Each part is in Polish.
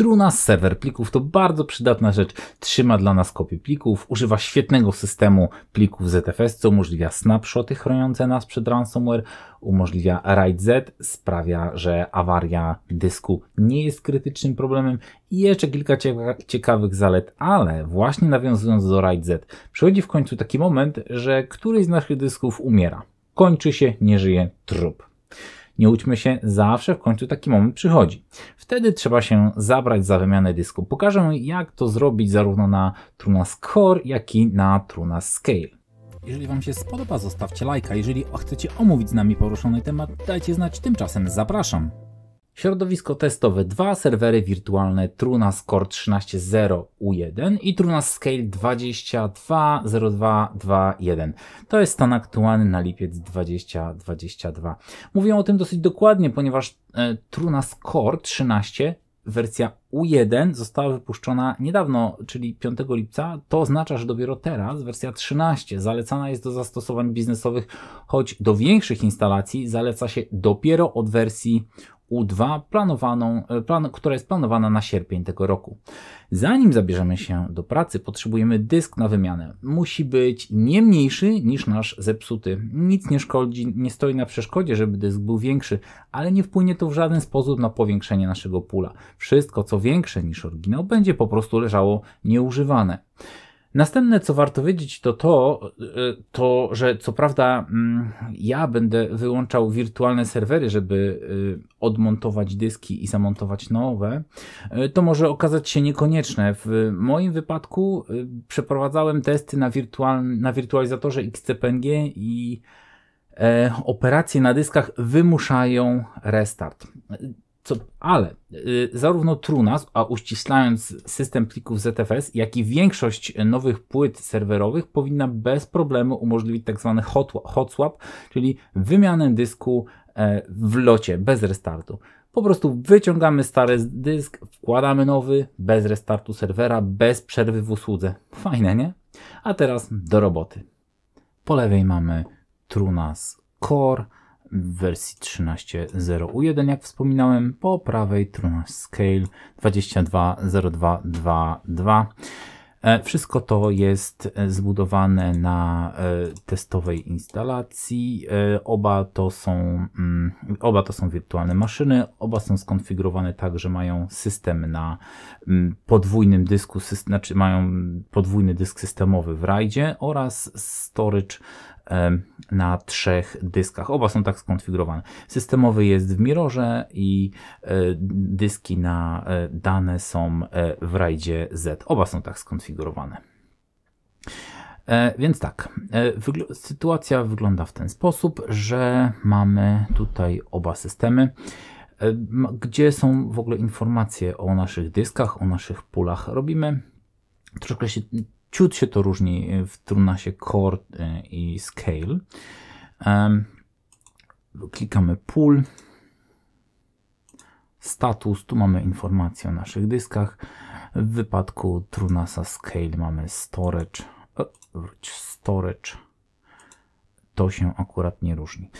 Truna serwer Plików to bardzo przydatna rzecz. Trzyma dla nas kopie plików, używa świetnego systemu plików ZFS, co umożliwia snapshoty chroniące nas przed ransomware, umożliwia RAID Z, sprawia, że awaria dysku nie jest krytycznym problemem i jeszcze kilka ciekawych zalet, ale właśnie nawiązując do RAID Z, przychodzi w końcu taki moment, że któryś z naszych dysków umiera. Kończy się, nie żyje trup. Nie łudźmy się, zawsze w końcu taki moment przychodzi. Wtedy trzeba się zabrać za wymianę dysku. Pokażę jak to zrobić zarówno na Truna Core, jak i na Truna Scale. Jeżeli Wam się spodoba, zostawcie lajka. Jeżeli chcecie omówić z nami poruszony temat, dajcie znać. Tymczasem zapraszam. Środowisko testowe 2, serwery wirtualne Trunas Core 13.0U1 i Trunas Scale 22.02.2.1. To jest stan aktualny na lipiec 2022. Mówię o tym dosyć dokładnie, ponieważ e, Trunas Core 13 wersja U1 została wypuszczona niedawno, czyli 5 lipca. To oznacza, że dopiero teraz wersja 13 zalecana jest do zastosowań biznesowych, choć do większych instalacji zaleca się dopiero od wersji u2, planowaną, e, plan, która jest planowana na sierpień tego roku. Zanim zabierzemy się do pracy, potrzebujemy dysk na wymianę. Musi być nie mniejszy niż nasz zepsuty. Nic nie szkodzi, nie stoi na przeszkodzie, żeby dysk był większy, ale nie wpłynie to w żaden sposób na powiększenie naszego pula. Wszystko, co większe niż oryginał, będzie po prostu leżało nieużywane. Następne, co warto wiedzieć, to to, y, to że co prawda mm, ja będę wyłączał wirtualne serwery, żeby y, odmontować dyski i zamontować nowe. Y, to może okazać się niekonieczne. W moim wypadku przeprowadzałem testy na, wirtual, na wirtualizatorze XCPNG i e, operacje na dyskach wymuszają restart. Co, ale y, zarówno Trunas, a uściślając system plików ZFS, jak i większość nowych płyt serwerowych powinna bez problemu umożliwić tzw. Tak hot, hot swap, czyli wymianę dysku e, w locie, bez restartu. Po prostu wyciągamy stary dysk, wkładamy nowy, bez restartu serwera, bez przerwy w usłudze. Fajne, nie? A teraz do roboty. Po lewej mamy Trunas Core, w wersji 13.0.1, jak wspominałem, po prawej Trunas Scale 220222. E, wszystko to jest e, zbudowane na e, testowej instalacji. Oba to są, mm, oba to są wirtualne maszyny, oba są skonfigurowane tak, że mają system na mm, podwójnym dysku, znaczy mają podwójny dysk systemowy w Raidzie oraz storage na trzech dyskach. Oba są tak skonfigurowane. Systemowy jest w Mirrorze i e, dyski na e, dane są e, w rajdzie Z. Oba są tak skonfigurowane. Więc tak, sytuacja wygląda w ten sposób, że mamy tutaj oba systemy gdzie są w ogóle informacje o naszych dyskach, o naszych pulach. Robimy troszkę się Ciut się to różni e, w trunasie Core i Scale. Klikamy Pool. Status, tu mamy informacje o naszych dyskach. W wypadku Trunasa Scale mamy Storage. O, e, storage. To się akurat nie różni.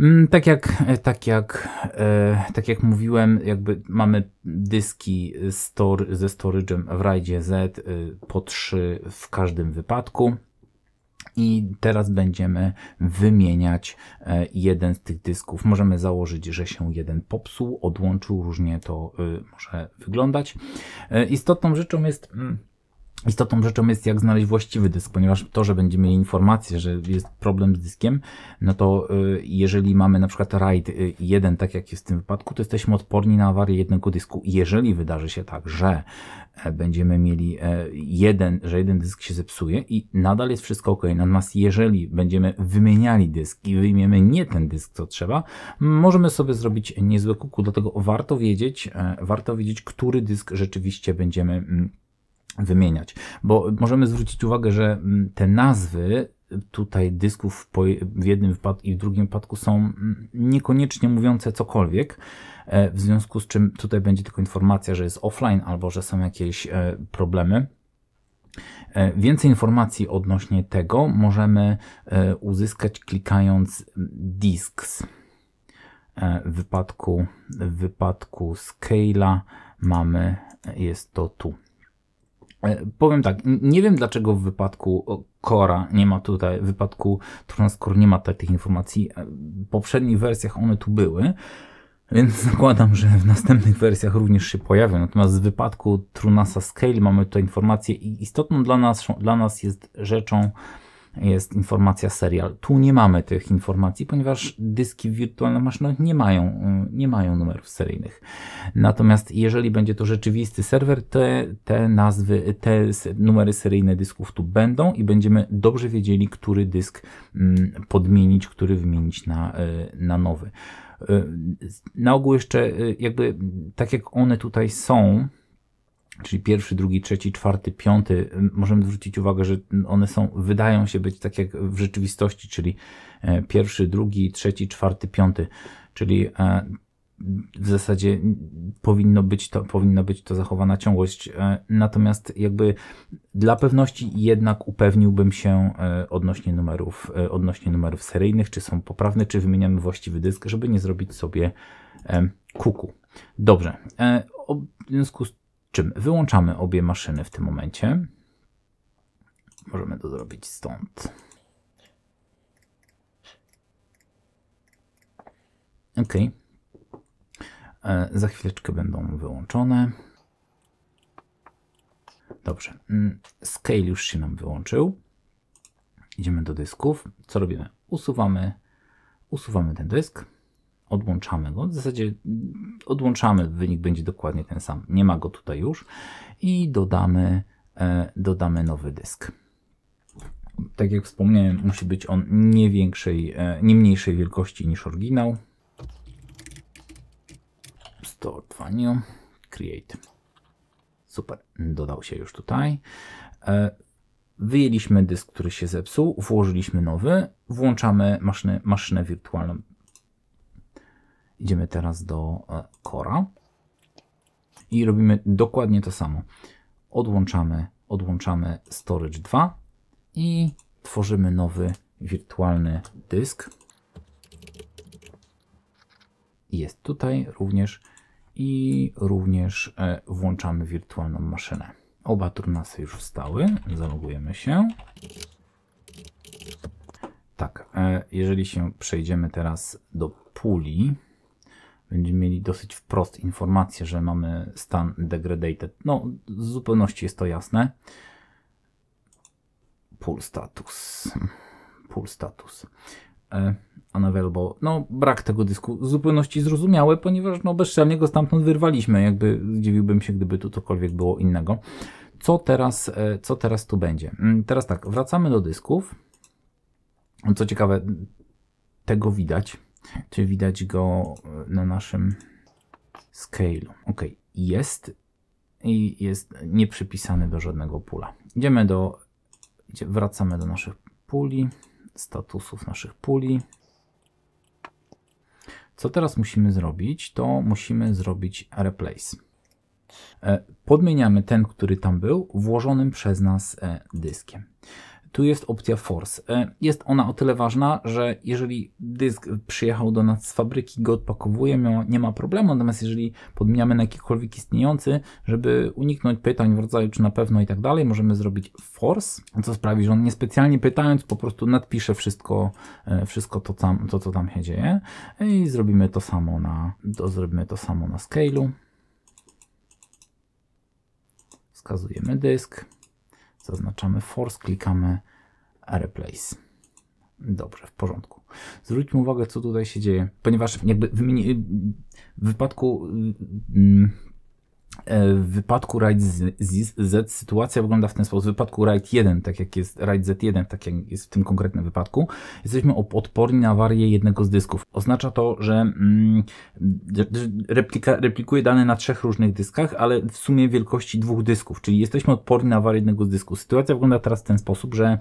Mm, tak jak, e, tak jak, e, tak jak mówiłem, jakby mamy dyski store, ze storage'em w RAIDzie Z e, po 3 w każdym wypadku. I teraz będziemy wymieniać e, jeden z tych dysków. Możemy założyć, że się jeden popsuł, odłączył, różnie to e, może wyglądać. Istotną rzeczą jest. Mm, Istotną rzeczą jest, jak znaleźć właściwy dysk, ponieważ to, że będziemy mieli informację, że jest problem z dyskiem, no to y, jeżeli mamy na przykład RAID 1, y, tak jak jest w tym wypadku, to jesteśmy odporni na awarię jednego dysku. Jeżeli wydarzy się tak, że e, będziemy mieli e, jeden, że jeden dysk się zepsuje i nadal jest wszystko ok. Natomiast jeżeli będziemy wymieniali dysk i wyjmiemy nie ten dysk, co trzeba, możemy sobie zrobić niezłe kuku. Dlatego warto wiedzieć, e, warto wiedzieć, który dysk rzeczywiście będziemy mm, wymieniać. Bo możemy zwrócić uwagę, że mm, te nazwy y, tutaj dysków w jednym wypadku i w drugim wypadku są mm, niekoniecznie mówiące cokolwiek, e, w związku z czym tutaj będzie tylko informacja, że jest offline albo że są jakieś e, problemy. E, więcej informacji odnośnie tego możemy uzyskać klikając mm, disks. W wypadku, w wypadku scala mamy, jest to tu. E, powiem tak, tak nie wiem dlaczego w wypadku Kora nie ma tutaj, w wypadku Transcore nie ma takich informacji. E, w poprzednich wersjach one tu były. Więc zakładam, że w następnych wersjach również się pojawią. Natomiast w wypadku Trunasa Scale mamy tutaj informację i istotną dla nas, dla nas jest rzeczą, jest informacja serial. Tu nie mamy tych informacji, ponieważ dyski wirtualne maszyny no, nie mają, y, nie mają numerów seryjnych. Natomiast jeżeli będzie to rzeczywisty serwer, te, te nazwy, te numery seryjne dysków tu będą i będziemy dobrze wiedzieli, który dysk mm, podmienić, który wymienić na, y, na nowy. Y, na ogół jeszcze jakby tak jak one tutaj są, czyli pierwszy, drugi, trzeci, czwarty, piąty, możemy zwrócić uwagę, że one są, wydają się być tak jak w rzeczywistości, czyli e, pierwszy, drugi, trzeci, czwarty, piąty, czyli e, w zasadzie powinno być to, powinna być to zachowana ciągłość. E, natomiast jakby dla pewności jednak upewniłbym się odnośnie numerów, odnośnie numerów seryjnych, czy są poprawne, czy wymieniamy właściwy dysk, żeby nie zrobić sobie kuku. Dobrze. W związku z czym wyłączamy obie maszyny w tym momencie. Możemy to zrobić stąd. OK. E, za chwileczkę będą wyłączone. Dobrze. Mm, scale już się nam wyłączył. Idziemy do dysków. Co robimy? Usuwamy, usuwamy ten dysk odłączamy go. W zasadzie mm, odłączamy, wynik będzie dokładnie ten sam. Nie ma go tutaj już i dodamy, e, dodamy nowy dysk. Tak jak wspomniałem, musi być on nie większej, e, nie mniejszej wielkości niż oryginał. Store new, create. Super, dodał się już tutaj. E, wyjęliśmy dysk, który się zepsuł, włożyliśmy nowy, włączamy maszynę, maszynę wirtualną Idziemy teraz do e, kora i robimy dokładnie to samo. Odłączamy, odłączamy storage 2 i tworzymy nowy wirtualny dysk. Jest tutaj również i również e, włączamy wirtualną maszynę. Oba turnasy już wstały, zalogujemy się. Tak, e, jeżeli się przejdziemy teraz do puli, będziemy mieli dosyć wprost informację, że mamy stan degraded. No, z zupełności jest to jasne. Pull status. Pull status. E, unavailable. No, brak tego dysku w zupełności zrozumiałe, ponieważ no, bezczelnie go stamtąd wyrwaliśmy. Jakby zdziwiłbym się, gdyby tu cokolwiek było innego. Co teraz, e, co teraz tu będzie? Mm, teraz tak, wracamy do dysków. Co ciekawe, tego widać czy widać go e, na naszym scale? Ok, jest i jest nieprzypisany do żadnego pula. Idziemy do, wracamy do naszych puli, statusów naszych puli. Co teraz musimy zrobić? To musimy zrobić replace. E, podmieniamy ten, który tam był, włożonym przez nas e, dyskiem tu jest opcja Force. E, jest ona o tyle ważna, że jeżeli dysk przyjechał do nas z fabryki, go odpakowujemy, nie ma problemu, natomiast jeżeli podmieniamy na jakikolwiek istniejący, żeby uniknąć pytań w rodzaju czy na pewno i tak dalej, możemy zrobić Force, co sprawi, że on niespecjalnie pytając po prostu nadpisze wszystko, e, wszystko to, tam, to co tam się dzieje e, i zrobimy to samo na, to zrobimy to samo na scale'u. Wskazujemy dysk Zaznaczamy force, klikamy replace. Dobrze, w porządku. Zwróćmy uwagę, co tutaj się dzieje, ponieważ jakby w, w wypadku mm, E, w wypadku RAID Z sytuacja wygląda w ten sposób. W wypadku RAID 1, tak jak jest RAID Z1, tak jak jest w tym konkretnym wypadku, jesteśmy odporni na awarię jednego z dysków. Oznacza to, że mm, replika, replikuje dane na trzech różnych dyskach, ale w sumie wielkości dwóch dysków, czyli jesteśmy odporni na awarię jednego z dysków. Sytuacja wygląda teraz w ten sposób, że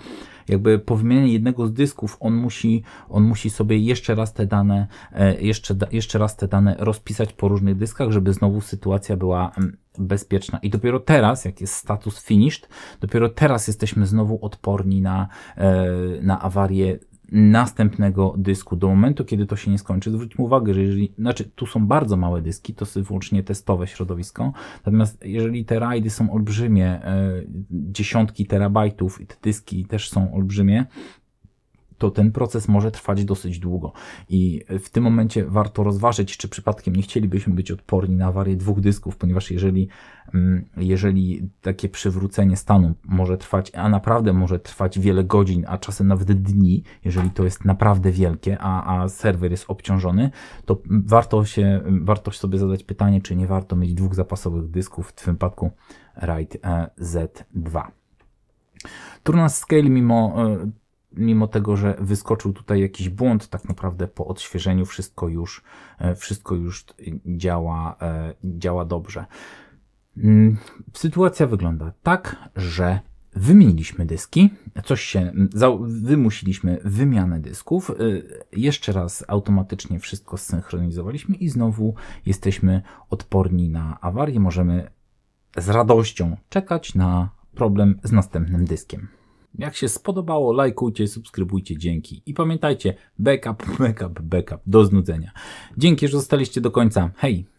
jakby po wymianie jednego z dysków on musi, on musi sobie jeszcze raz te dane, e, jeszcze, jeszcze raz te dane rozpisać po różnych dyskach, żeby znowu sytuacja była bezpieczna. I dopiero teraz, jak jest status finished, dopiero teraz jesteśmy znowu odporni na, e, na awarię następnego dysku do momentu, kiedy to się nie skończy. Zwróćmy uwagę, że jeżeli, znaczy tu są bardzo małe dyski, to jest wyłącznie testowe środowisko, natomiast jeżeli te rajdy są olbrzymie, e, dziesiątki terabajtów i te dyski też są olbrzymie, to ten proces może trwać dosyć długo. I w tym momencie warto rozważyć, czy przypadkiem nie chcielibyśmy być odporni na awarię dwóch dysków, ponieważ jeżeli, mm, jeżeli takie przywrócenie stanu może trwać, a naprawdę może trwać wiele godzin, a czasem nawet dni, jeżeli to jest naprawdę wielkie, a, a serwer jest obciążony, to warto, się, warto sobie zadać pytanie, czy nie warto mieć dwóch zapasowych dysków, w tym przypadku RAID e, Z2. Turna Scale mimo e, mimo tego, że wyskoczył tutaj jakiś błąd, tak naprawdę po odświeżeniu wszystko już, e, wszystko już działa, e, działa dobrze. Mm, sytuacja wygląda tak, że wymieniliśmy dyski, coś się, wymusiliśmy wymianę dysków, e, jeszcze raz automatycznie wszystko zsynchronizowaliśmy i znowu jesteśmy odporni na awarię, możemy z radością czekać na problem z następnym dyskiem. Jak się spodobało, lajkujcie, subskrybujcie, dzięki. I pamiętajcie, backup, backup, backup, do znudzenia. Dzięki, że zostaliście do końca. Hej!